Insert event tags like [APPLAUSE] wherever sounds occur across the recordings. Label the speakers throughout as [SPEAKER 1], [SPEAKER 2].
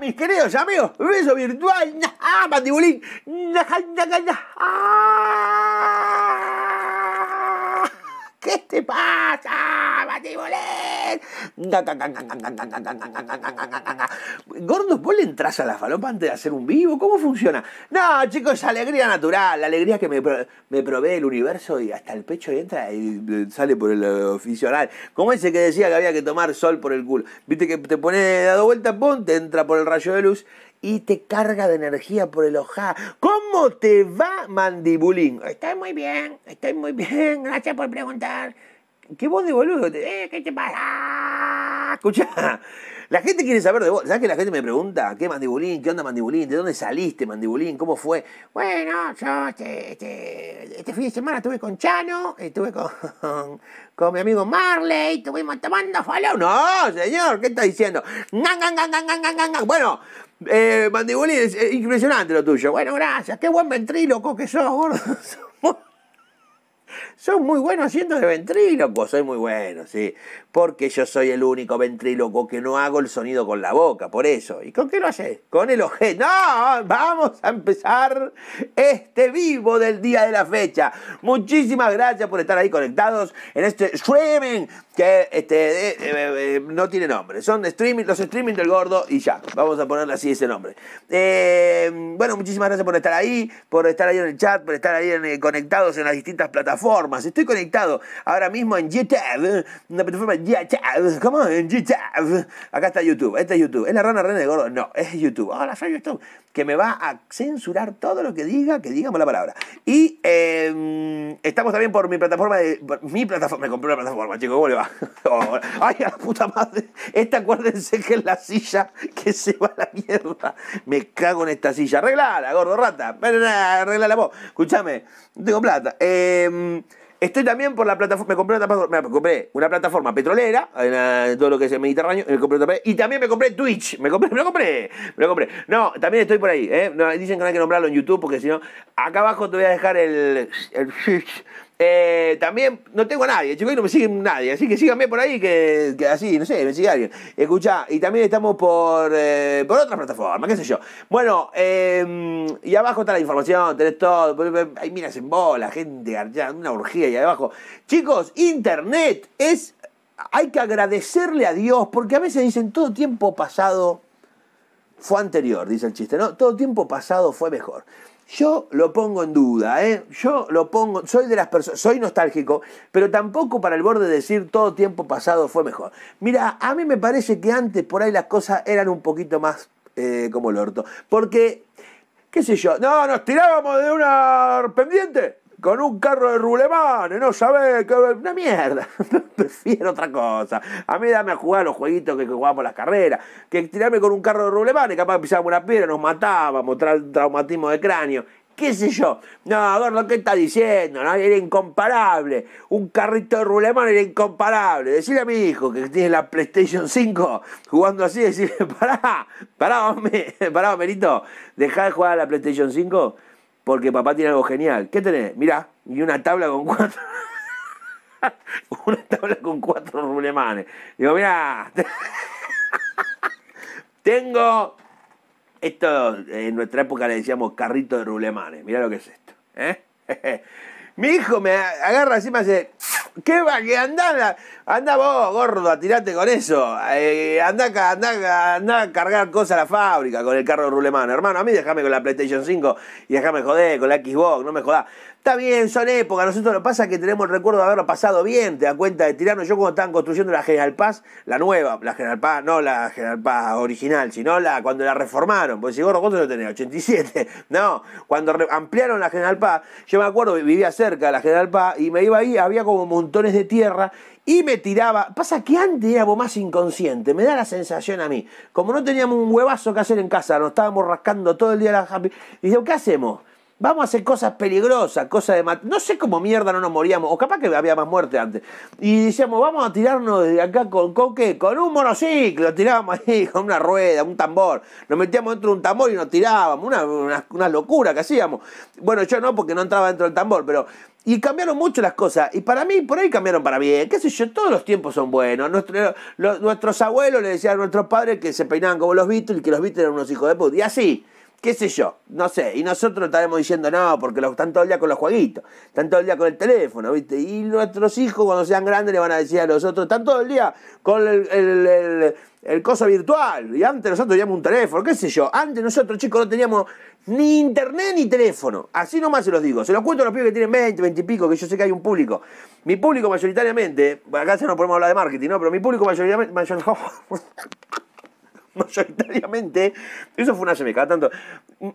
[SPEAKER 1] mis queridos amigos. Beso virtual. Mandibulín. ¿Qué te pasa, ¡Matibolet! Gordos, ¿vos le entras a la falopa antes de hacer un vivo? ¿Cómo funciona? No, chicos, es alegría natural, la alegría que me, provee el universo y hasta el pecho entra y sale por el oficial. Como ese que decía que había que tomar sol por el culo. Viste que te pone dado vuelta, ponte te entra por el rayo de luz y te carga de energía por el ojá. ¿Cómo te va, mandibulín? Estoy muy bien, estoy muy bien, gracias por preguntar. ¿Qué vos de boludo? Eh, ¿Qué te pasa? Escucha, la gente quiere saber de vos. ¿Sabes que la gente me pregunta? ¿Qué mandibulín? ¿Qué onda mandibulín? ¿De dónde saliste mandibulín? ¿Cómo fue? Bueno, yo este, este, este fin de semana estuve con Chano, estuve con, [LAUGHS] con, mi amigo Marley, estuvimos tomando falón... No, señor, ¿qué está diciendo? Bueno, eh, es, impresionante lo tuyo. Bueno, gracias. Qué buen ventríloco que sos, gordo. [LAUGHS] Son muy buenos haciendo de ventríloco, soy muy bueno, sí. Porque yo soy el único ventríloco que no hago el sonido con la boca, por eso. ¿Y con qué lo haces? Con el ojete No, vamos a empezar este vivo del día de la fecha. Muchísimas gracias por estar ahí conectados en este streaming que este, eh, eh, eh, no tiene nombre. Son streaming, los streaming del gordo y ya. Vamos a ponerle así ese nombre. bueno, muchísimas gracias por estar ahí, por estar ahí en el chat, por estar ahí conectados en las distintas plataformas Estoy conectado ahora mismo en YouTube, una plataforma YouTube. ¿Cómo? En YouTube. Acá está YouTube, esta es YouTube. ¿Es la rana rana de gordo? No, es YouTube. Ahora soy YouTube. Que me va a censurar todo lo que diga, que digamos la palabra. Y em, estamos también por mi plataforma de. Mi plataforma. Me compré una plataforma, chicos, ¿cómo le va? [LAUGHS] Oh, ay, a la puta madre. Esta acuérdense que es la silla que se va a la mierda. Me cago en esta silla. Arreglala, gordo rata. Arreglala vos. Escuchame, no tengo plata. Eh, Em, estoy también por la plataforma. Me compré una plataforma, petrolera, todo lo que es el Mediterráneo. y también me compré Twitch. Me compré, [LAUGHS] me lo compré, me compré. No, también estoy por ahí. ¿eh? dicen que no hay que nombrarlo en YouTube porque si no. Acá abajo te voy a dejar el. el [LAUGHS] Eh, también no tengo a nadie, chicos, no me sigue nadie, así que síganme por ahí, que, así, no sé, me sigue alguien. Escucha, y también estamos por, eh, otra plataforma, qué sé yo. Bueno, em, y abajo está la información, tenés todo, ahí miras en bola, gente, una orgía y abajo. Chicos, internet es, hay que agradecerle a Dios, porque a veces dicen todo tiempo pasado fue anterior, dice el chiste, ¿no? Todo tiempo pasado fue mejor. Yo lo pongo en duda, ¿eh? Yo lo pongo, soy de las personas, soy nostálgico, pero tampoco para el borde decir todo tiempo pasado fue mejor. Mira, a mí me parece que antes por ahí las cosas eran un poquito más eh, como el orto, porque, qué sé yo, no, nos tirábamos de una pendiente con un carro de rulemán, no sabés, que... una mierda. [LAUGHS] Prefiero otra cosa. A mí dame a jugar los jueguitos que, que jugábamos las carreras, que tirarme con un carro de rulemán y capaz pisábamos una piedra, nos matábamos, traumatismo de cráneo. ¿Qué sé yo? No, Gordo, ¿qué está diciendo? era incomparable. Un carrito de rulemán era incomparable. Decirle a mi hijo que tiene la PlayStation 5 jugando así, decirle, [LAUGHS] pará, pará, hombre, [LAUGHS] pará, dejá de jugar a la PlayStation 5 porque papá tiene algo genial. ¿Qué tenés? Mirá, y una tabla con cuatro. [LAUGHS] una tabla con cuatro rulemanes. Digo, mirá, [LAUGHS] tengo. Esto en nuestra época le decíamos carrito de rulemanes. Mirá lo que es esto. ¿eh? [LAUGHS] Mi hijo me agarra encima y me hace, ¿qué va? Que anda, anda vos, gordo, tirate con eso. Eh, anda, a cargar cosas a la fábrica con el carro de ruleman Hermano, a mí déjame con la PlayStation 5 y déjame joder con la Xbox, no me jodas Está bien, son épocas. Nosotros lo que pasa es que tenemos el recuerdo de haberlo pasado bien, te das cuenta de tirarnos. Yo cuando estaban construyendo la General Paz, la nueva, la General Paz, no la General Paz original, sino la cuando la reformaron. Porque si gordo, ¿cuánto lo tenés? 87. [LAUGHS] No, cuando ampliaron la General Paz, yo me acuerdo, vivía cerca de la General Paz y me iba ahí, había como montones de tierra y me tiraba. Pasa que antes éramos más inconsciente, me da la sensación a mí. Como no teníamos un huevazo que hacer en casa, nos estábamos rascando todo el día la... Y digo, ¿qué hacemos? Vamos a hacer cosas peligrosas, cosas de matar. No sé cómo mierda no nos moríamos, o capaz que había más muerte antes. Y decíamos, vamos a tirarnos de acá con, con Con un monociclo, tirábamos ahí, [LAUGHS] con una rueda, un tambor. Nos metíamos dentro de un tambor y nos tirábamos, una, una, locura que hacíamos. Bueno, yo no, porque no entraba dentro del tambor, pero y cambiaron mucho las cosas. Y para mí, por ahí cambiaron para bien. Qué sé yo, todos los tiempos son buenos. nuestros abuelos le decían a nuestros padres que se peinaban como los Beatles y que los Beatles eran unos hijos de puta. Y así qué sé yo, no sé, y nosotros estaremos diciendo, no, porque están todo el día con los jueguitos, están todo el día con el teléfono, ¿viste? Y nuestros hijos cuando sean grandes le van a decir a nosotros, están todo el día con el, el, virtual, y antes nosotros teníamos un teléfono, qué sé yo, antes nosotros chicos no teníamos ni internet ni teléfono, así nomás se los digo, se los cuento a los pibes que tienen 20, 20 y pico, que yo sé que hay un público, mi público mayoritariamente, acá ya no podemos hablar de marketing, ¿no? Pero mi público mayoritariamente... [LAUGHS] [LAUGHS] mayoritariamente, eso fue una semejante, tanto,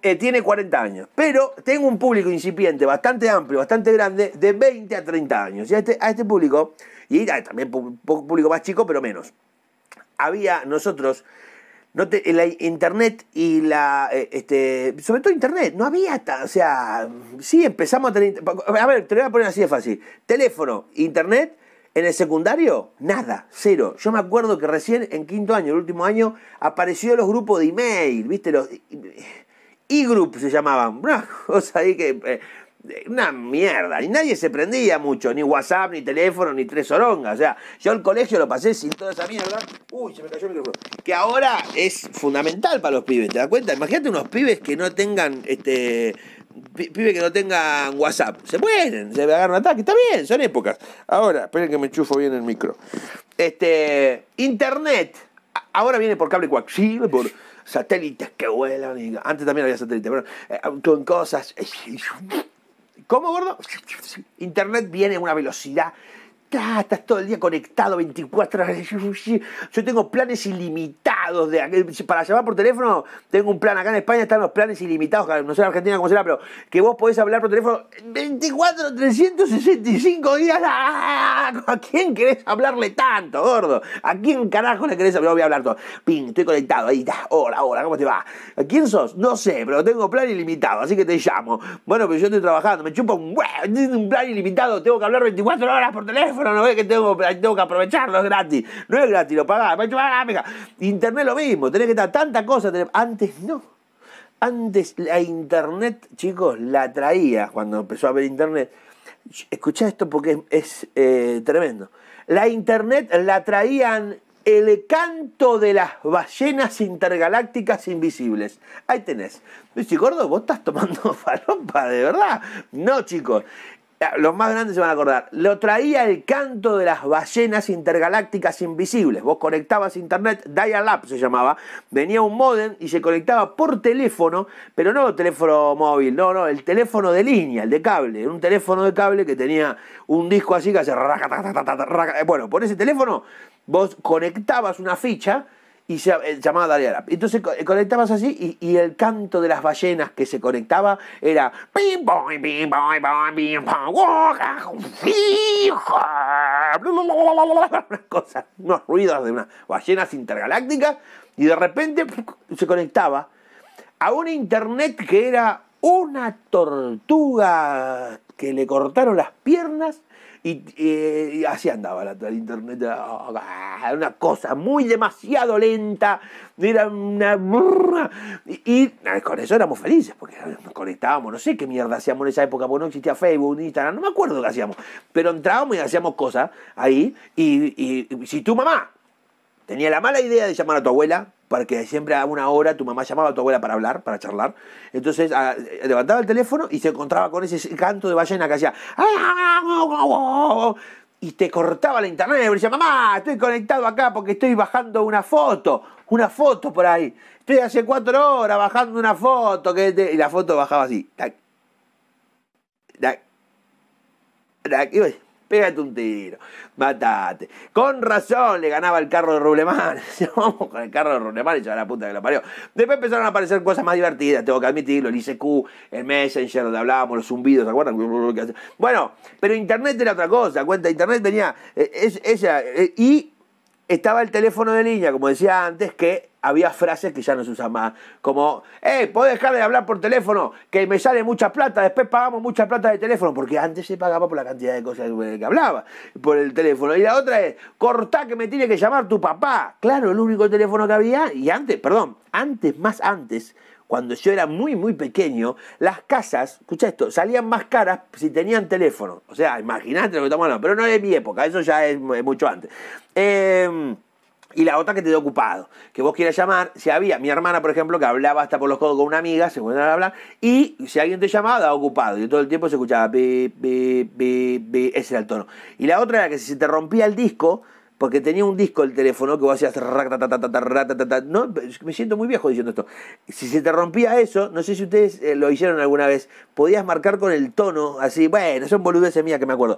[SPEAKER 1] eh, tiene 40 años. Pero tengo un público incipiente bastante amplio, bastante grande, de 20 a 30 años. Y a este, a este público, y a, un este público más chico, pero menos. Había nosotros, no la internet y la, eh, este, sobre todo internet, no había o sea, sí empezamos a tener, a ver, te lo voy a poner así de fácil, teléfono, internet en el secundario, nada, cero. Yo me acuerdo que recién en quinto año, el último año, apareció los grupos de email, ¿viste? Los e-group se llamaban. Una cosa ahí que. Eh, una mierda. Y nadie se prendía mucho, ni WhatsApp, ni teléfono, ni tres orongas. O sea, yo el colegio lo pasé sin toda esa mierda. Uy, se me cayó el micrófono. Que ahora es fundamental para los pibes, ¿te das cuenta? Imagínate unos pibes que no tengan este pibe que no tengan WhatsApp. Se pueden, se agarran ataque. Está bien, son épocas. Ahora, esperen que me enchufo bien el micro. Este, Internet. Ahora viene por cable coaxial, por satélites que vuelan. antes también había satélites, pero con eh, cosas. ¿Cómo, gordo? Internet viene a una velocidad estás todo el día conectado, 24 horas. Yo tengo planes ilimitados de, para llamar por teléfono, tengo un plan. Acá en España están los planes ilimitados. No sé en Argentina cómo será, pero que vos podés hablar por teléfono 24, 365 días. ¡Ah! ¿A quién querés hablarle tanto, gordo? ¿A quién carajo le querés hablar? Voy a hablar todo. Ping, estoy conectado. Ahí está. Hola, hola, ¿cómo te va? ¿A quién sos? No sé, pero tengo plan ilimitado, así que te llamo. Bueno, pero yo estoy trabajando. Me chupa un plan ilimitado. Tengo que hablar 24 horas por teléfono. No ves que tengo, tengo que aprovecharlo. Es gratis. No es gratis, lo pagás. Ah, Internet lo mismo, tenés que estar tanta cosa. Antes no. Antes la internet, chicos, la traía cuando empezó a haber internet. escucha esto porque es, eh, tremendo. La internet la traían el canto de las ballenas intergalácticas invisibles. Ahí tenés. dice Gordo, vos estás tomando [LAUGHS] faropa de verdad. No, chicos. Ah, los más grandes se van a acordar, lo traía el canto de las ballenas intergalácticas invisibles. Vos conectabas internet, dial-up se llamaba, venía un modem y se conectaba por teléfono, pero no teléfono móvil, no, no, el teléfono de línea, el de cable, un teléfono de cable que tenía un disco así que hace... Eh, bueno, por ese teléfono vos conectabas una ficha y se eh, llamaba Daria Entonces eh, conectabas así y, y, el canto de las ballenas que se conectaba era unas cosas, unos ruidos de unas ballenas intergalácticas y de repente se conectaba a un internet que era una tortuga que le cortaron las piernas y, así andaba la, internet, ah, era una cosa muy demasiado lenta, era una... Y, y ah, con eso éramos felices, porque nos conectábamos, no sé qué mierda hacíamos en esa época, porque no existía Facebook, ni Instagram, no me acuerdo qué hacíamos, pero entrábamos y hacíamos cosas ahí, y si tu mamá tenía la mala idea de llamar a tu abuela, porque siempre a una hora tu mamá llamaba a tu abuela para hablar, para charlar. Entonces ah, levantaba el teléfono y se encontraba con ese canto de ballena que hacía. Y te cortaba la internet y decía, mamá, estoy conectado acá porque estoy bajando una foto, una foto por ahí. Estoy hace cuatro horas bajando una foto. Que Y la foto bajaba así pégate un tiro, matate. Con razón le ganaba el carro de Rublemán. Vamos [LAUGHS] con el carro de Rublemán y ya la puta que la parió. Después empezaron a aparecer cosas más divertidas, tengo que admitirlo, el ICQ, el Messenger, donde hablábamos, los zumbidos, ¿se acuerdan? Bueno, pero Internet era otra cosa, cuenta, Internet tenía eh, esa, eh, y estaba el teléfono de línea, como decía antes, que había frases que ya no se usan más, como, eh, ¿puedo dejar de hablar por teléfono, que me sale mucha plata, después pagamos mucha plata de teléfono, porque antes se pagaba por la cantidad de cosas que hablaba, por el teléfono. Y la otra es, cortá que me tiene que llamar tu papá. Claro, el único teléfono que había, y antes, perdón, antes, más antes, cuando yo era muy, muy pequeño, las casas, escucha esto, salían más caras si tenían teléfono. O sea, imagínate lo que estamos hablando, pero no es mi época, eso ya es, mucho antes. Em, y la otra que te dio ocupado, que vos quieras llamar, si había mi hermana, por ejemplo, que hablaba hasta por los codos con una amiga, se ponía a hablar, y si alguien te llamaba, daba ocupado, y todo el tiempo se escuchaba, ese era el tono. Y la otra era que si se te rompía el disco, porque tenía un disco el teléfono que vos hacías no, me siento muy viejo diciendo esto. Si se te rompía eso, no sé si ustedes eh, lo hicieron alguna vez, podías marcar con el tono así, bueno, son boludeces mías que me acuerdo.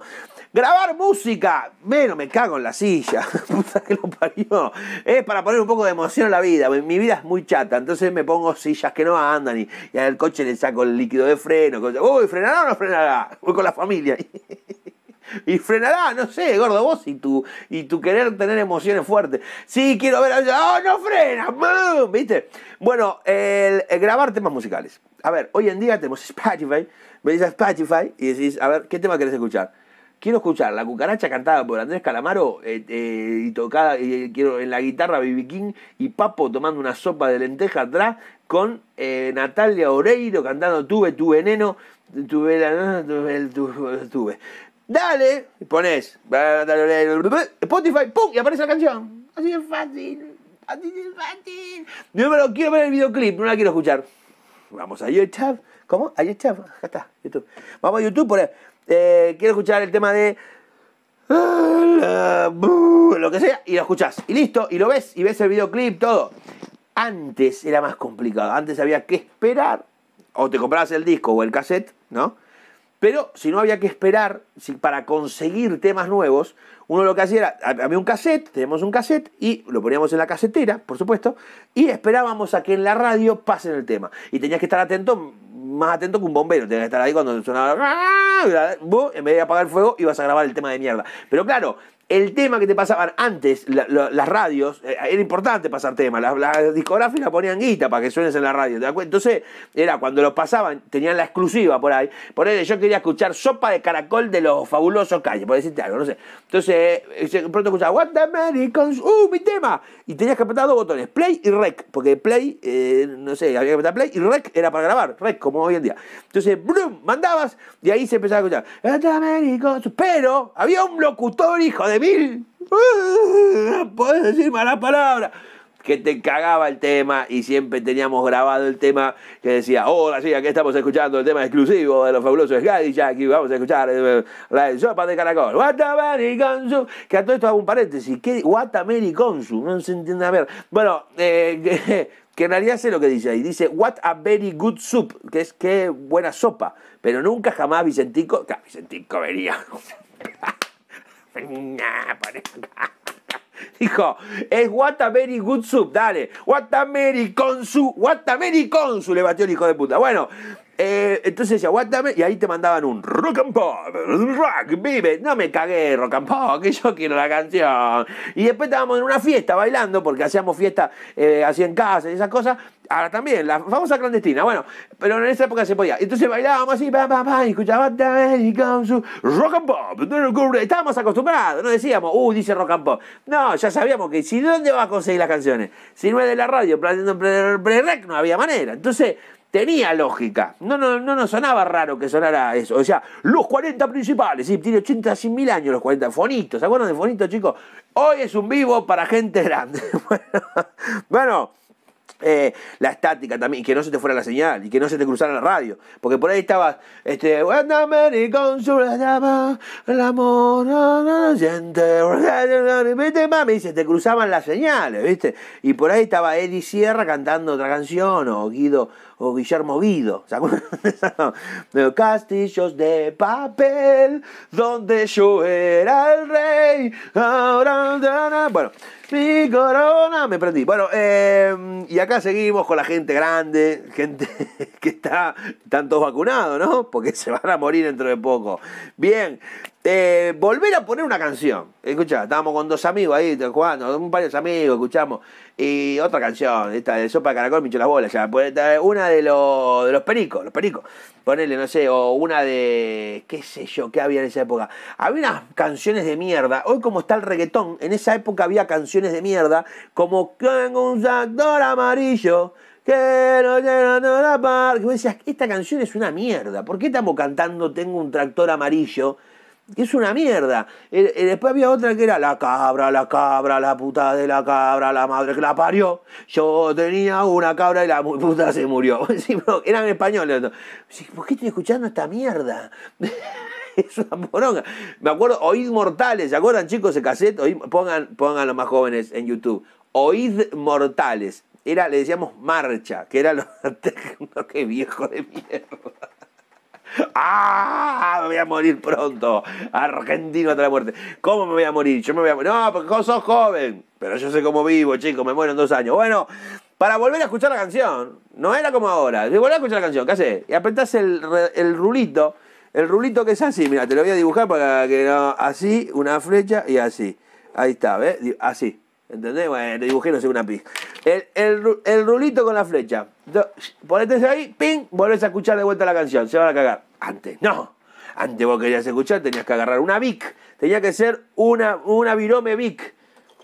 [SPEAKER 1] Grabar música, Menos, me cago en la silla, [LAUGHS] puta que lo parió. Es para poner un poco de emoción a la vida, mi vida es muy chata, entonces me pongo sillas que no andan y al coche le saco el líquido de freno, uy, frenará o no frenará, voy con la familia. [LAUGHS] [LAUGHS] Y frenará, no sé, gordo, vos y tu, y querer tener emociones fuertes. Sí, quiero ver, ¡oh, no frena! ¿Viste? Bueno, el, grabar temas musicales. A ver, hoy en día tenemos Spotify, me a Spotify y decís, a ver, ¿qué tema querés escuchar? Quiero escuchar La cucaracha cantada por Andrés Calamaro eh, eh, y tocada eh, quiero, en la guitarra Bibi King y Papo tomando una sopa de lenteja atrás con Natalia Oreiro cantando Tuve tu veneno, tuve la... tuve, tuve, tuve dale, y pones Spotify, ¡pum! y aparece la canción. Así de fácil, así de fácil. Yo me lo quiero ver el videoclip, no la quiero escuchar. Vamos a YouTube. ¿Cómo? A YouTube, acá está, YouTube. Vamos a YouTube, por eh, quiero escuchar el tema de lo que sea, y lo escuchás, y listo, y lo ves, y ves el videoclip, todo. Antes era más complicado, antes había que esperar, o te comprabas el disco o el cassette, ¿no? Pero si no había que esperar si para conseguir temas nuevos, uno lo que hacía era, había un cassette, teníamos un cassette y lo poníamos en la casetera, por supuesto, y esperábamos a que en la radio pasen el tema. Y tenías que estar atento, más atento que un bombero, tenías que estar ahí cuando sonaba, ah", en vez de apagar el fuego ibas a grabar el tema de mierda. Pero claro, el tema que te pasaban antes, las radios, eh, era importante pasar temas, las, discográficas la ponían guita para que suenes en la radio, ¿te Entonces, era cuando lo pasaban, tenían la exclusiva por ahí, por ahí yo quería escuchar Sopa de Caracol de los fabulosos calles, por decirte algo, no sé. Entonces, eh, pronto escuchaba, What the Americans, ¡uh, mi tema! Y tenías que apretar dos botones, play y rec, porque play, eh, no sé, había que apretar play y rec era para grabar, rec, como hoy en día. Entonces, ¡brum! Mandabas, y ahí se empezaba a escuchar, What the Americans, pero había un locutor, hijo de mil. [LAUGHS] No podés decir malas palabras. Que te cagaba el tema y siempre teníamos grabado el tema que decía, hola, sí, aquí estamos escuchando el tema exclusivo de los fabulosos Jack y vamos a escuchar eh, la sopa de caracol. good Consu. Que a todo esto hago un paréntesis. ¿Qué? good soup No se entiende a ver. Bueno, eh, [LAUGHS] que en realidad sé lo que dice ahí. Dice, what a very good soup, que es qué buena sopa. Pero nunca jamás Vicentico, Vicentico venía. [LAUGHS] [LAUGHS] Dijo, es What a very Good Soup, dale. What a a Consu, Very Consu, le batió el hijo de puta. Bueno, eh, entonces decía, aguántame, y ahí te mandaban un rock and pop, rock, vive, no me cagué, rock and pop, [LAUGHS] que yo quiero la canción. Y después estábamos en una fiesta bailando, porque hacíamos fiesta eh, así en casa y esas cosas. Ahora también, la famosa clandestina, bueno, pero en esa época se podía. Entonces bailábamos así, pa, pa, y escuchábamos rock and pop. Estábamos acostumbrados, no decíamos, uh, dice rock and pop. No, ya sabíamos que si dónde vas a conseguir las canciones, si no es de la radio, planteando pre no había manera. Entonces, tenía lógica. No, no, no nos sonaba raro que sonara eso. O sea, los 40 principales, sí, tiene 80, 100 mil años los 40. Fonito, ¿se acuerdan de Fonito, chicos? Hoy es un vivo para gente grande. [LAUGHS] bueno. Eh, la estática también, que no se te fuera la señal, y que no se te cruzara la radio, porque por ahí estaba... este, el amor, vete mami, se te cruzaban las señales, ¿viste? Y por ahí estaba Eddie Sierra cantando otra canción, o Guido o Guillermo Vido ¿Se Castillos de papel, donde yo era el rey. bueno, mi corona, me prendí. Bueno, em, y acá seguimos con la gente grande, gente [LAUGHS] que está tanto vacunado, ¿no? Porque se van a morir dentro de poco. Bien, eh, volver a poner una canción. Escucha, estábamos con dos amigos ahí, jugando, con varios amigos, escuchamos. Y otra canción, esta de Sopa de Caracol, me las bolas ya. Pues, una de, los, de los pericos, los pericos. Ponele, no sé, o una de. qué sé yo, qué había en esa época. Había unas canciones de mierda. Hoy, como está el reggaetón, en esa época había canciones de mierda como Tengo un tractor amarillo. Que no a la par. Que me decías, esta canción es una mierda. ¿Por qué estamos cantando Tengo un tractor amarillo? Es una mierda. Eh, eh, después había otra que era la cabra, la cabra, la puta de la cabra, la madre que la parió. Yo tenía una cabra y la puta se murió. [LAUGHS] eran españoles. ¿Por qué estoy escuchando esta mierda? [LAUGHS] es una poronga. Me acuerdo, Oíd Mortales, ¿se acuerdan chicos ese cassette? pongan, los más jóvenes en YouTube. Oíd Mortales. Era, le decíamos marcha, que era lo [LAUGHS] que viejo de mierda. ¡Ah! Me voy a morir pronto. Argentino hasta la muerte. ¿Cómo me voy a morir? Yo me voy a morir. No, porque sos joven. Pero yo sé cómo vivo, chicos. Me muero en dos años. Bueno, para volver a escuchar la canción. No era como ahora. Si a escuchar la canción, ¿qué haces? Y apretás el, el rulito. El rulito que es así. Mira, te lo voy a dibujar para que no. Así, una flecha y así. Ahí está, ¿ves? Así. ¿Entendés? Bueno, te dibujé, no sé, una pic. El, rulito con la flecha. Ponete ahí, ping, volvés a escuchar de vuelta la canción. Se van a cagar. Antes, no. Antes vos querías escuchar, tenías que agarrar una Vic. Tenía que ser una, una virome Vic.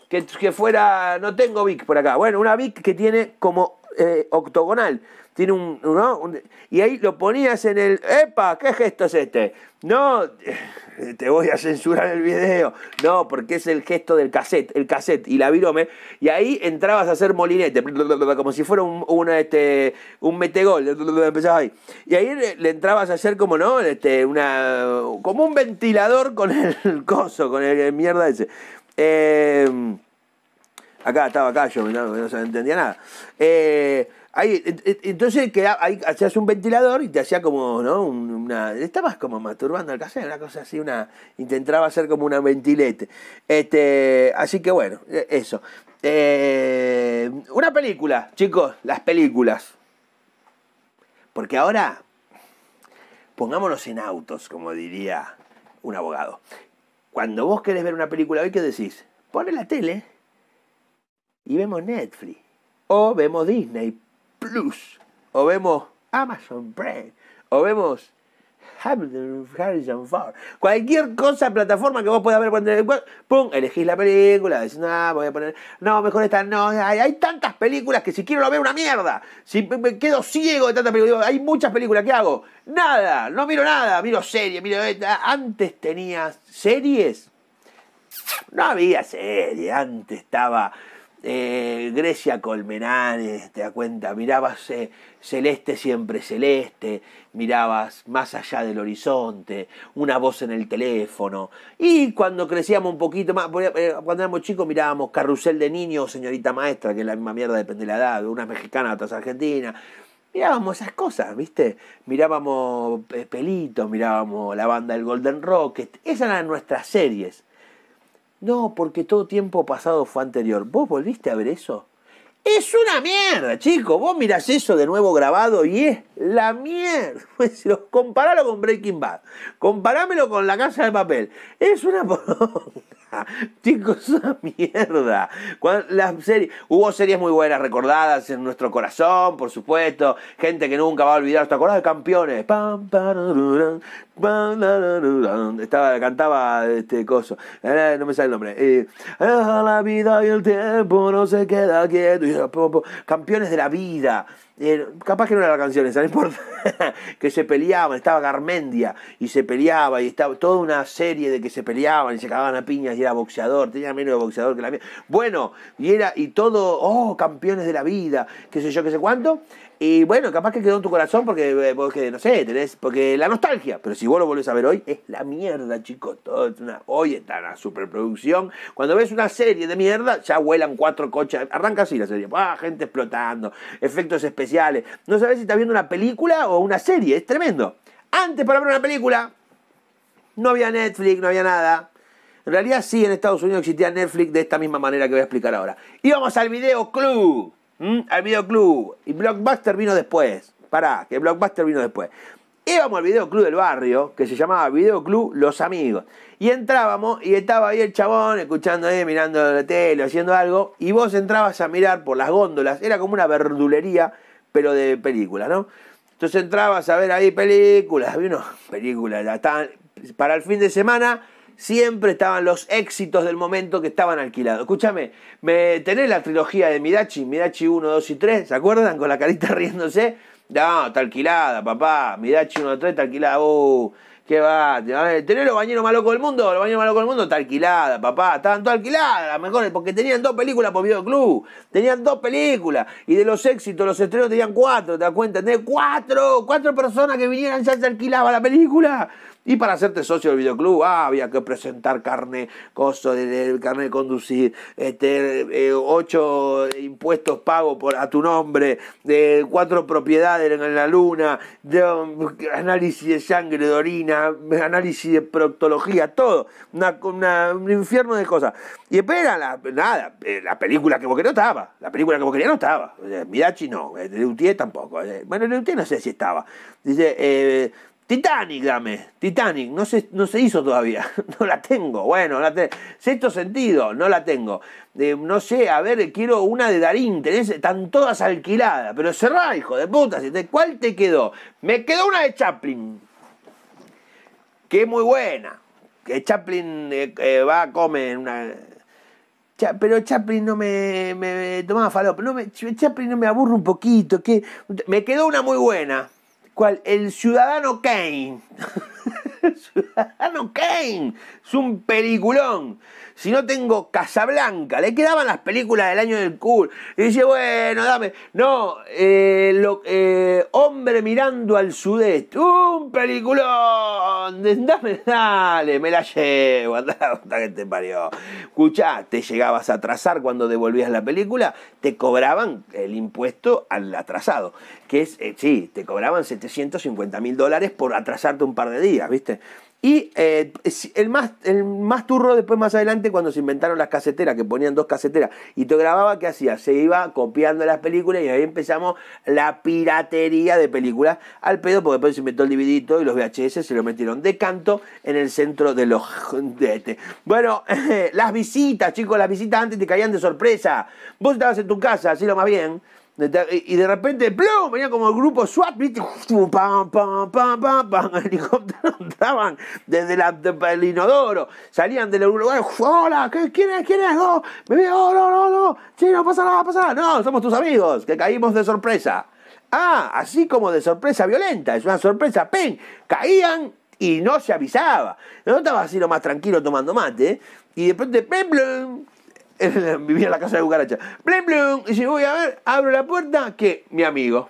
[SPEAKER 1] Que, que fuera. No tengo Vic por acá. Bueno, una Vic que tiene como eh, octogonal tiene un, ¿no? Y ahí lo ponías en el, ¡epa! ¿Qué gesto es este? No, eh, te voy a censurar el video. No, porque es el gesto del cassette, el cassette y la virome. Y ahí entrabas a hacer molinete, como si fuera un, este, un metegol. Y ahí le entrabas a hacer como, ¿no? Este, una, como un ventilador con el [LAUGHS] coso, con el, el mierda ese. Eh, Acá estaba acá yo, no, entendía nada. Eh, entonces hacías un ventilador y te hacía como, ¿no? Una, estabas como masturbando al casero, una cosa así, una. Intentaba hacer como una ventilete. Este, así que bueno, e, eso. Eh, una película, chicos, las películas. Porque ahora, pongámonos en autos, como diría un abogado. Cuando vos querés ver una película hoy, ¿qué decís? Pone la tele, y vemos Netflix, o vemos Disney Plus, o vemos Amazon Prime, o vemos Harrison Ford. Cualquier cosa, plataforma que vos puedas ver, pum, elegís la película, decís, no, voy a poner, no, mejor esta, no, hay, tantas películas que si quiero la veo una mierda, si me quedo ciego de tantas películas, hay muchas películas, ¿qué hago? Nada, no miro nada, miro series, miro, antes tenía series, no había serie antes estaba eh, Grecia Colmenares, te das cuenta, mirabas eh, celeste siempre celeste, mirabas más allá del horizonte, una voz en el teléfono. Y cuando crecíamos un poquito más, eh, cuando éramos chicos mirábamos Carrusel de Niños, Señorita Maestra, que es la misma mierda, depende de la edad, una mexicana, otra argentina. Mirábamos esas cosas, ¿viste? Mirábamos Pelito, mirábamos la banda del Golden Rocket, este, esas eran nuestras series. No, porque todo tiempo pasado fue anterior. ¿Vos volviste a ver eso? Es una mierda, chicos. Vos mirás eso de nuevo grabado y es la mierda. [LAUGHS] Pues, comparalo con Breaking Bad. Comparámelo con La Casa de Papel. Es una... [LAUGHS] [LAUGHS] Chicos, cosa mierda. hubo series muy buenas recordadas en nuestro corazón, por supuesto. Gente que nunca va a olvidar. ¿Te acordás de campeones? Estaba, cantaba este coso. Eh, no me sale el nombre. Eh, la vida y el tiempo no se queda quieto. Campeones de la vida. Eh, capaz que no era la canción esa, no importa, [LAUGHS] que se peleaban, estaba Garmendia y se peleaba y estaba toda una serie de que se peleaban y se cagaban a piñas y era boxeador, tenía menos de boxeador que la mía. Bueno, y era, y todo, oh, campeones de la vida, qué sé yo, qué sé cuánto. Y bueno, capaz que quedó en tu corazón porque, eh, porque, no sé, tenés, porque la nostalgia. Pero si vos lo volvés a ver hoy, es la mierda, chicos. Todo una, hoy está la superproducción. Cuando ves una serie de mierda, ya vuelan cuatro coches. Arranca así la serie. Ah, gente explotando, efectos especiales. No sabes si estás viendo una película o una serie. Es tremendo. Antes para ver una película, no había Netflix, no había nada. En realidad sí, en Estados Unidos existía Netflix de esta misma manera que voy a explicar ahora. Y vamos al video club. ¿Mm? Video videoclub. Y Blockbuster vino después. Pará, que Blockbuster vino después. Íbamos al videoclub del barrio, que se llamaba Videoclub Los Amigos. Y entrábamos y estaba ahí el chabón escuchando, ahí, mirando la tele, haciendo algo. Y vos entrabas a mirar por las góndolas. Era como una verdulería, pero de películas, ¿no? Entonces entrabas a ver ahí películas. Había películas. Para el fin de semana siempre estaban los éxitos del momento que estaban alquilados. Escúchame, me tenés la trilogía de Mirachi, Mirachi 1, 2 y 3, ¿se acuerdan? Con la carita [LAUGHS] riéndose. No, está alquilada, papá. Mirachi 1, 3, está alquilada. Uh, ¿Qué va? ¿Tenés los bañeros más locos del mundo? Los bañeros más locos del mundo está alquilada, papá. Estaban todas alquiladas, mejores, porque tenían dos películas por Video Club. Tenían dos películas. Y de los éxitos, los estrenos tenían cuatro, ¿te das cuenta? ¿Tenés cuatro? Cuatro personas que vinieran ya se alquilaba la película. Y para hacerte socio del videoclub, ah, había que presentar carne, costo, del carne de conducir, este, eh, ocho impuestos pagos por, a tu nombre, eh, cuatro propiedades en la luna, de, análisis de sangre, de orina, análisis de proctología, todo. Una, un infierno de cosas. Y espera, nada, eh, la película que vos querías no estaba. La película que vos querías no estaba. Mirachi no, Leutier tampoco. Bueno, Leutier no sé si estaba. Dice, Titanic, dame. Titanic, no se, no se hizo todavía. [LAUGHS] No la tengo. Bueno, la Sexto sentido, no la tengo. Eh, no sé, a ver, quiero una de Darín. Tenés, están todas alquiladas. Pero cerrá, hijo de puta. ¿Cuál te quedó? Me quedó una de Chaplin. Que es muy buena. Que Chaplin eh, eh, va a comer una. pero Chaplin no me, me, me tomaba No Chaplin no me aburre un poquito. Que, me quedó una muy buena ¿Cuál? El Ciudadano Kane. [LAUGHS] Ciudadano Kane. Es un peliculón si no tengo Casablanca? Le quedaban las películas del año del cool. Y dice, bueno, dame. No, eh, eh, Hombre mirando al sudeste. Un peliculón. Dame, dale, me la llevo. hasta [LAUGHS] que te parió. Escuchá, te llegabas a atrasar cuando devolvías la película. Te cobraban el impuesto al atrasado. Que es, eh, sí, te cobraban 750 mil dólares por atrasarte un par de días, ¿viste? Y eh, el, más, turro después más adelante cuando se inventaron las caseteras, que ponían dos caseteras y te grababa, ¿qué hacía? Se iba copiando las películas y ahí empezamos la piratería de películas al pedo, porque después se inventó el dividito y los VHS se lo metieron de canto en el centro de los... Bueno, [LAUGHS] las visitas, chicos, las visitas antes te caían de sorpresa. Vos estabas en tu casa, así lo más bien y de repente, ¡plum! Venía como el grupo SWAT, ¿viste? ¡Pam, pam, pam, pam, pam! El [LAUGHS] helicóptero entraban desde el inodoro, salían del lugar, ¡hola! ¿Quién es? ¿Quién es? ¡No! ¡Me ¡Oh, no, no, no! ¡Sí, no pasa nada, ¡No! ¡Somos tus amigos! ¡Que caímos de sorpresa! Ah, así como de sorpresa violenta, es una sorpresa, ¡pen! Caían y no se avisaba. No estaba así lo más tranquilo tomando mate, y de repente ¡plum! vivía en la casa de Bucaracha... Blum, blum, y si voy a ver, abro la puerta, que mi amigo.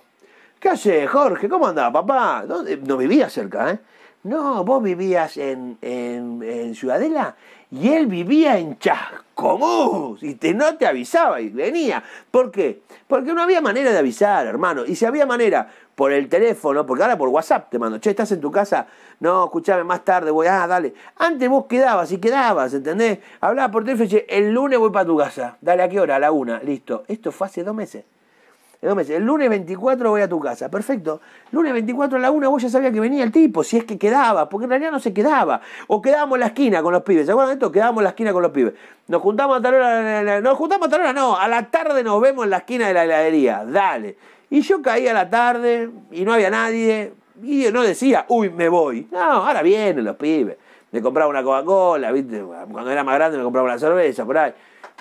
[SPEAKER 1] ¿Qué hace, Jorge? ¿Cómo andaba, papá? No vivía cerca, ¿eh? No, vos vivías en, en, Ciudadela y él vivía en Chascomús y te, no te avisaba y venía. ¿Por qué? Porque no había manera de avisar, hermano. Y si había manera, por el teléfono, porque ahora por WhatsApp te mando, che, estás en tu casa, no, escuchame, más tarde voy, ah, dale. Antes vos quedabas y quedabas, ¿entendés? Hablaba por teléfono y el lunes voy para tu casa, dale a qué hora, a la una, listo. Esto fue hace dos meses. Dos meses. El lunes 24 voy a tu casa. Perfecto. Lunes 24 a la una vos ya sabías que venía el tipo, si es que quedaba, porque en realidad no se quedaba. O quedábamos en la esquina con los pibes. ¿Se acuerdan de esto? Quedábamos en la esquina con los pibes. Nos juntamos a tal hora. Nos juntamos a tal hora, no. A la tarde nos vemos en la esquina de la heladería. Dale. Y yo caía a la tarde y no había nadie. Y no decía, uy, me voy. No, ahora vienen los pibes. Me compraba una Coca-Cola, ¿viste? Cuando era más grande me compraba una cerveza por ahí.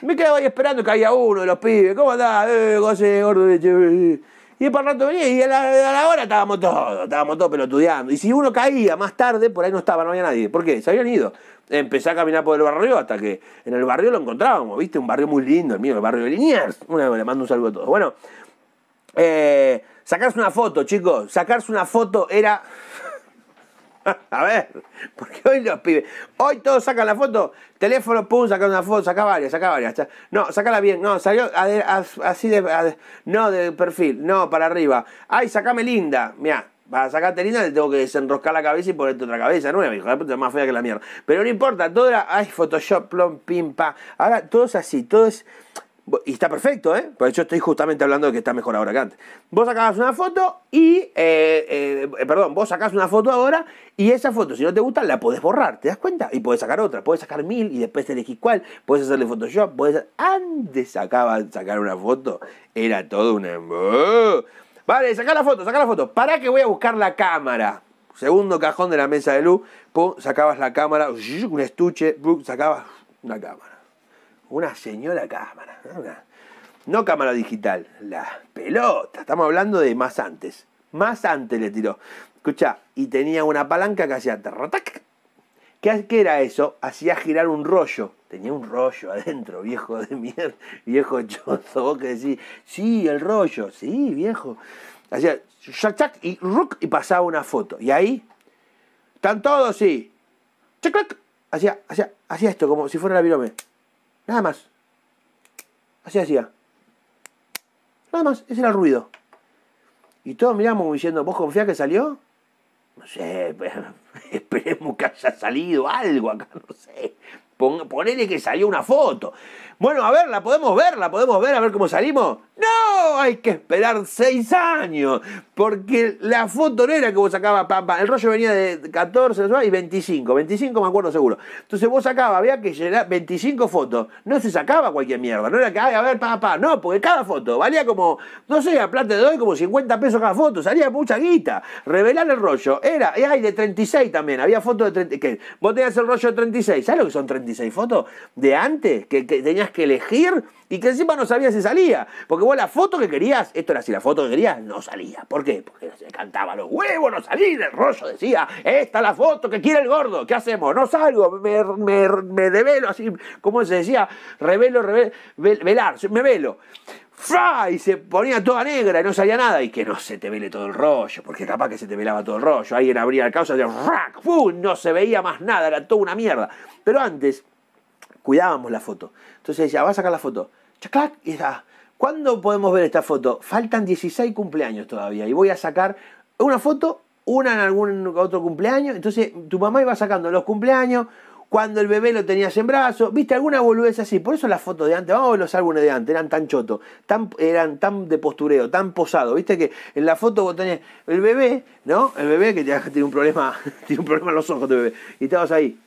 [SPEAKER 1] Me quedaba ahí esperando que había uno de los pibes. ¿Cómo andás? Eh, José, gordo leche. Eh". Y para rato venía y a la, hora estábamos todos, estábamos todos pelotudeando. Y si uno caía más tarde, por ahí no estaba, no había nadie. ¿Por qué? Se habían ido. Empecé a caminar por el barrio hasta que en el barrio lo encontrábamos, ¿viste? Un barrio muy lindo, el mío, el barrio de Liniers. Una, le mando un saludo a todos. Bueno, eh, sacarse una foto, chicos. Sacarse una foto era. [LAUGHS] A ver, porque hoy los pibes. Hoy todos sacan la foto. Teléfono, pum, sacan una foto, saca varias, saca varias. No, sacala bien. No, salió así de. no, de perfil. No, para arriba. Ay, sacame linda. Mira, para sacarte linda te tengo que desenroscar la cabeza y ponerte otra cabeza nueva, hijo es más fea que la mierda. Pero no importa, todo era. Ay, Photoshop, plom, pimpa. Ahora todo es así, todo es. Y está perfecto, ¿eh? Por eso estoy justamente hablando de que está mejor ahora que antes. Vos sacabas una foto y... Eh, eh, perdón, vos sacas una foto ahora y esa foto, si no te gusta, la podés borrar, ¿te das cuenta? Y podés sacar otra, podés sacar mil y después elegís cuál, podés hacerle Photoshop, podés... Antes sacaba sacar una foto, era todo un... Em-, ¡Oh! Vale, saca la foto, saca la foto. ¿Para que voy a buscar la cámara? Segundo cajón de la mesa de luz, sacabas la cámara, un estuche, sacabas una cámara. Una señora cámara. no cámara digital, la pelota. Estamos hablando de más antes. Más antes le tiró. Escucha, y tenía una palanca que hacía tarotac ¿Qué, era eso? Hacía girar un rollo. Tenía un rollo adentro, viejo de mierda, viejo chozo. Vos que decís, sí, el rollo, sí, viejo. Hacía y y pasaba una foto. Y ahí, están todos, sí. Chac, Hacía, hacía, esto, como si fuera la virome. Nada más. Así hacía. Nada más, ese era el ruido. Y todos miramos diciendo, ¿vos confías que salió? No sé, [LAUGHS] esperemos que haya salido algo acá, no sé ponele que salió una foto. Bueno, a ver, la podemos ver, la podemos ver, a ver cómo salimos. No, hay que esperar seis años, porque la foto no era que vos sacabas, papá, el rollo venía de 14 y 25, 25 me acuerdo seguro. Entonces vos sacabas, había que llenar 25 fotos, no se sacaba cualquier mierda, no era que, a ver, papá, no, porque cada foto valía como, no sé, a plata de hoy como 50 pesos cada foto, salía mucha guita, revelar el rollo, era, y hay de 36 también, había fotos de 36 vos tenías el rollo de 36, ¿sabes lo que son 36? fotos de antes que, tenías que elegir y que encima no sabías si salía. Porque vos la foto que querías, esto era así, la foto que querías no salía. ¿Por qué? Porque se cantaba los huevos, no salí del rollo, decía, esta es la foto que quiere el gordo, ¿qué hacemos? No salgo, me, me, me develo así, como se decía, revelo, revelo, velar, me velo. ¡Fra! Y se ponía toda negra y no salía nada. Y que no se te vele todo el rollo, porque capaz que se te velaba todo el rollo. Alguien abría el caos y No se veía más nada, era toda una mierda. Pero antes cuidábamos la foto. Entonces decía, va a sacar la foto. Chaclac, y da ¿cuándo podemos ver esta foto? Faltan 16 cumpleaños todavía y voy a sacar una foto, una en algún otro cumpleaños. Entonces tu mamá iba sacando los cumpleaños, cuando el bebé lo tenías en brazo, viste, alguna boludez así, por eso las fotos de antes, vamos a los álbumes de antes, eran tan chotos, tan, eran tan de postureo, tan posado, viste que en la foto vos el bebé, ¿no? El bebé que [LAUGHS] tiene un problema, [LAUGHS] tiene un problema en los ojos de bebé, y estabas ahí,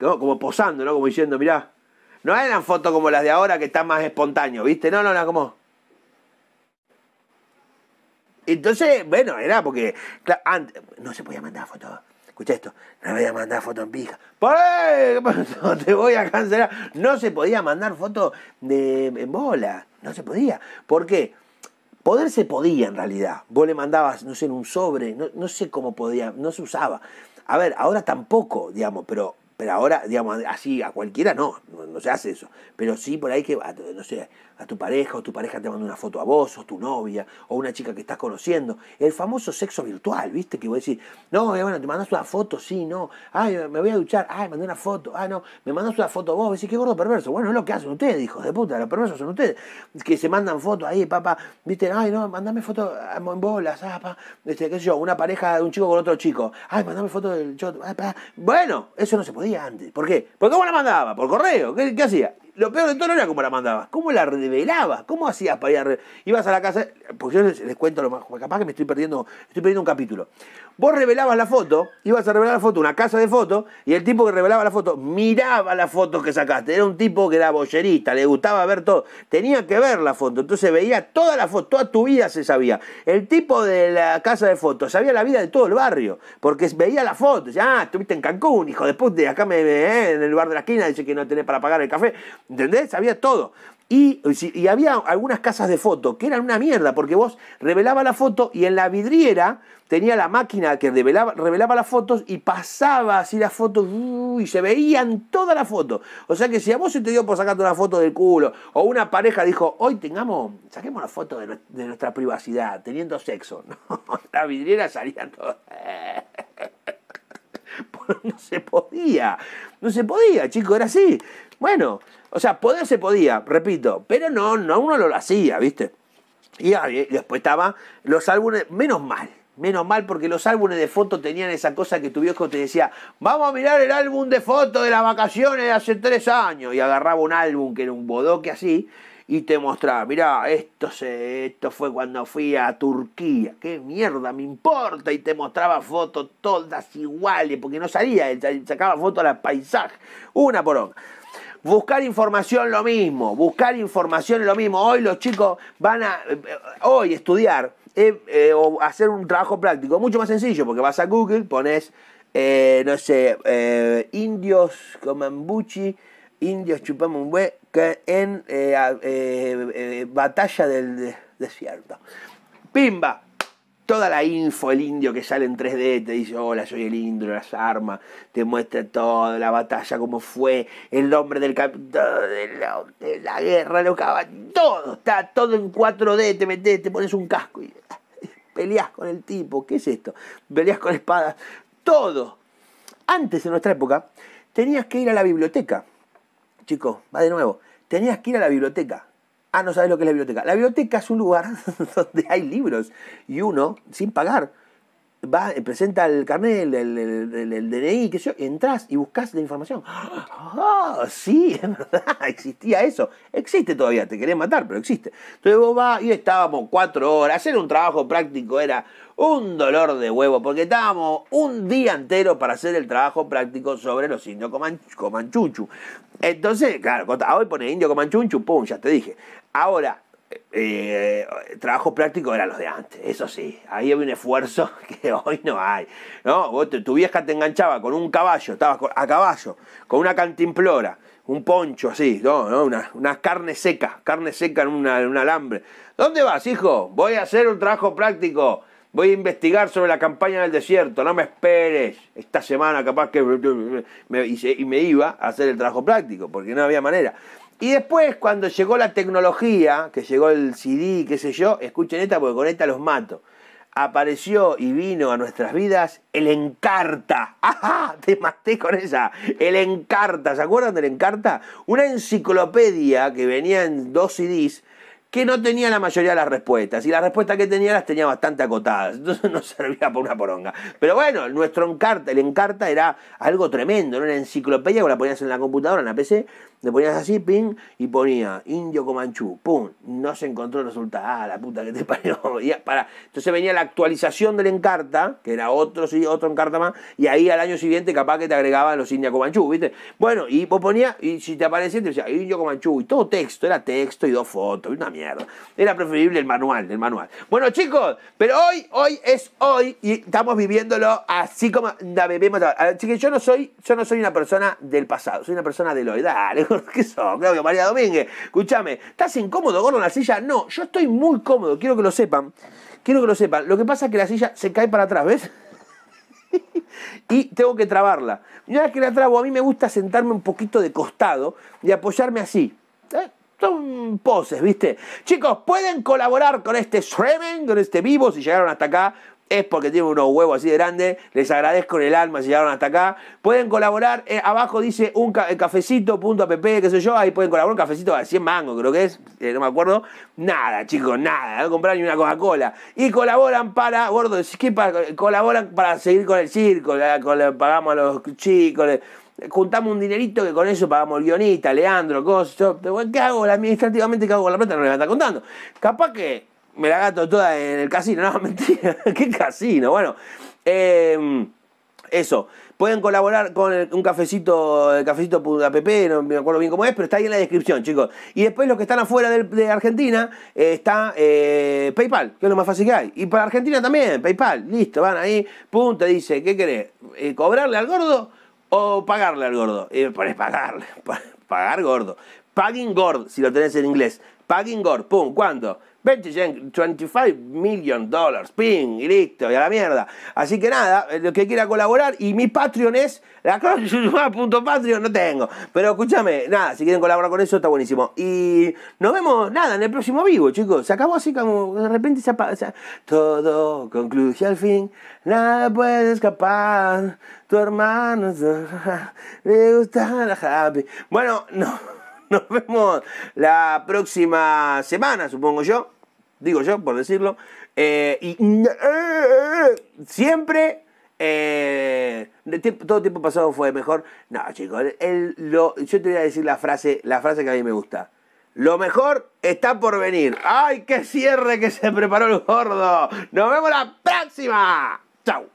[SPEAKER 1] Como posando, ¿no? Como diciendo, mirá, no eran fotos como las de ahora que están más espontáneos, viste, no, no, no, como... Entonces, bueno, era porque antes, no se podía mandar fotos escucha esto, no voy a mandar foto en pija. ¿Por [LAUGHS] te voy a cancelar. No se podía mandar foto de, en bola, no se podía. ¿Por qué? Poder se podía en realidad. Vos le mandabas, no sé, en un sobre, no, sé cómo podía, no se usaba. A ver, ahora tampoco, digamos, pero pero ahora, digamos, así a cualquiera no, no, no, se hace eso. Pero sí por ahí que, no sé, a tu pareja, o tu pareja te manda una foto a vos, o tu novia, o una chica que estás conociendo. El famoso sexo virtual, ¿viste? Que a decir no, eh, bueno, te mandas una foto, sí, no, ay, eh, me voy a duchar, ay, mandé una foto, ah, no, me mandas una foto vos, decís, qué gordo perverso. Bueno, es lo que hacen ustedes, hijos de puta, los perversos son ustedes, que se mandan fotos ahí, papá, ¿viste? Ay, no, mandame fotos ah, en bolas, ah, pa, este, qué sé yo, una pareja de un chico con otro chico, ay, mandame fotos del choto, ah, Bueno, eso no se podía antes. ¿Por qué? Porque vos la mandaba? ¿Por correo? ¿Qué, qué hacía? lo peor de todo no era cómo la mandabas, cómo la revelabas, cómo hacías para ir a Ibas a la casa, porque yo les, cuento lo más, capaz que me estoy perdiendo, estoy perdiendo un capítulo. Vos revelabas la foto, ibas a revelar la foto, una casa de fotos, y el tipo que revelaba la foto miraba la foto que sacaste. Era un tipo que era bollerista, le gustaba ver todo, tenía que ver la foto, entonces veía toda la foto, toda tu vida se sabía. El tipo de la casa de fotos sabía la vida de todo el barrio, porque veía la foto, decía, ah, estuviste en Cancún, hijo de acá me, ve eh, en el bar de la esquina, dice que no tenés para pagar el café. ¿Entendés? Había todo. Y, y, había algunas casas de fotos que eran una mierda, porque vos revelaba la foto y en la vidriera tenía la máquina que revelaba, revelaba las fotos y pasaba así las fotos uh, y se veían todas las fotos. O sea que si a vos se te dio por sacarte una foto del culo o una pareja dijo, hoy tengamos, saquemos la foto de, nuestra privacidad, teniendo sexo. [LAUGHS] No, la vidriera salía toda. [LAUGHS] [LAUGHS] no se podía. No se podía, chico, era así. Bueno, o sea, poder se podía, repito, pero no, no uno lo hacía, ¿viste? Ah, y después estaba los álbumes, menos mal, menos mal porque los álbumes de foto tenían esa cosa que tu viejo te decía, vamos a mirar el álbum de foto de las vacaciones de hace tres años. Y agarraba un álbum que era un bodoque así, y te mostraba, mirá, esto, se, esto fue cuando fui a Turquía, qué mierda, me importa, y te mostraba fotos todas iguales, porque no salía, sacaba fotos a la paisaje. una por otra. Buscar información lo mismo, buscar información lo mismo. Hoy los chicos van a, eh, eh, hoy estudiar eh, o hacer un trabajo práctico, mucho más sencillo, porque vas a Google, pones, no sé, indios, comambuchi, indios un que en eh, eh, eh, Batalla del Desierto. Pimba, toda la info, el indio que sale en 3D, te dice, hola, soy el indio, las armas, te muestra toda la batalla, cómo fue, el nombre del capitán, de la, guerra, lo guerra, lo todo, está todo en 4D, te metes, te pones un casco y [LAUGHS] peleas con el tipo, ¿qué es esto? Peleas con espadas, todo. Antes, en nuestra época, tenías que ir a la biblioteca chicos, va de nuevo, tenías que ir a la biblioteca. Ah, no sabes lo que es la biblioteca. La biblioteca es un lugar [LAUGHS] donde hay libros y uno, sin pagar, va, eh, presenta el carnet, el, DNI, que yo, entras y buscas la información. ¡Ah! ¡Oh, sí, [LAUGHS] verdad, existía eso. Existe todavía, te querés matar, pero existe. Entonces vos vas y estábamos cuatro horas, hacer un trabajo práctico era un dolor de huevo, porque estábamos un día entero para hacer el trabajo práctico sobre los indios comanchuchu. Entonces, claro, ah, hoy pone indio comanchuchu, pum, ya te dije. Ahora, eh, trabajo práctico era los de antes, eso sí, ahí había un esfuerzo [LAUGHS] que hoy no hay. ¿no? tu vieja te enganchaba con un caballo, estabas a caballo, con una cantimplora, un poncho así, ¿no? Una, carne seca, carne seca en, un alambre. ¿Dónde vas, hijo? Voy a hacer un trabajo práctico. Voy a investigar sobre la campaña del desierto, no me esperes. Esta semana capaz que... y me iba a hacer el trabajo práctico, porque no había manera. Y después, cuando llegó la tecnología, que llegó el CD, qué sé yo, escuchen esta porque con esta los mato. Apareció y vino a nuestras vidas el Encarta. [LAUGHS] ¡Ajá! Te maté con esa. El Encarta. ¿Se acuerdan del Encarta? Una enciclopedia que venía en dos CDs que no tenía la mayoría de las respuestas. Y las respuestas que tenía las tenía bastante acotadas. Entonces [LAUGHS] no servía para una poronga. Pero bueno, nuestro encarta, el encarta era algo tremendo. Era una enciclopedia que la ponías en la computadora, en la PC. Le ponías así, ping, y ponía indio comanchú. Pum, no se encontró el resultado. Ah, la puta que te [LAUGHS] parió. para. Entonces venía la actualización del encarta, que era otro, sí, otro encarta más. Y ahí al año siguiente capaz que te agregaban los india comanchú, ¿viste? Bueno, y vos ponías, y si te aparecía, te decía indio comanchú. Y todo texto, era texto y dos fotos. Y una mierda era preferible el manual, el manual. Bueno, chicos, pero hoy, hoy es hoy y estamos viviéndolo así como la bebemos Así que yo no soy, yo no soy una persona del pasado, soy una persona del hoy. Dale, [LAUGHS] ¿qué son? Claudio María Domínguez. Escúchame, ¿estás incómodo, gordo, en la silla? No, yo estoy muy cómodo, quiero que lo sepan. Quiero que lo sepan. Lo que pasa es que la silla se cae para atrás, ¿ves? [LAUGHS] y tengo que trabarla. una vez que la trabo, a mí me gusta sentarme un poquito de costado y apoyarme así. ¿Eh? son poses, ¿viste? Chicos, pueden colaborar con este streaming, con este vivo, si llegaron hasta acá. Es porque tiene unos huevos así de grandes. Les agradezco en el alma si llegaron hasta acá. Pueden colaborar. Eh, abajo dice un eh, cafecito.app, qué sé yo. Ahí pueden colaborar. Un cafecito de 100 mangos, creo que es. Eh, no me acuerdo. Nada, chicos, nada. No comprar ni una Coca-Cola. Y colaboran para, gordo, ¿qué para? Colaboran para seguir con el circo. pagamos a los chicos juntamos un dinerito que con eso pagamos el guionista, Leandro, costo ¿Qué hago administrativamente? ¿Qué hago con la plata? No me a estar contando. Capaz que me la gato toda en el casino. [LAUGHS] No, mentira. ¿Qué casino? Bueno. Em, eso. Pueden colaborar con un cafecito, el cafecito.app, no me acuerdo bien cómo es, pero está ahí en la descripción, chicos. Y después los que están afuera de, Argentina, eh, está eh, PayPal, que es lo más fácil que hay. Y para Argentina también, PayPal, listo, van ahí, punto, dice, ¿qué querés? Eh, ¿Cobrarle al gordo? O pagarle al gordo. pagarle. [LAUGHS] Pagar gordo. Pagging gordo, si lo tenés en inglés. Pagging gordo. Pum, ¿cuánto? 25 million dollars, ping, y listo, y a la mierda. Así que nada, eh, lo que quiera colaborar, y mi Patreon es la [LAUGHS] punto Patreon, no tengo. Pero escúchame, nada, si quieren colaborar con eso está buenísimo. Y nos vemos, nada, en el próximo vivo, chicos. Se acabó así como de repente se todo concluye al fin, nada puede escapar. Tu hermano [LAUGHS] le gusta la happy. Bueno, [LAUGHS] no nos vemos la próxima semana, supongo yo digo yo, por decirlo, eh, y eh, siempre eh, todo tiempo pasado fue mejor. No, chicos, yo te voy a decir la frase, la frase que a mí me gusta. Lo mejor está por venir. ¡Ay, qué cierre que se preparó el gordo! ¡Nos vemos la próxima! ¡Chao!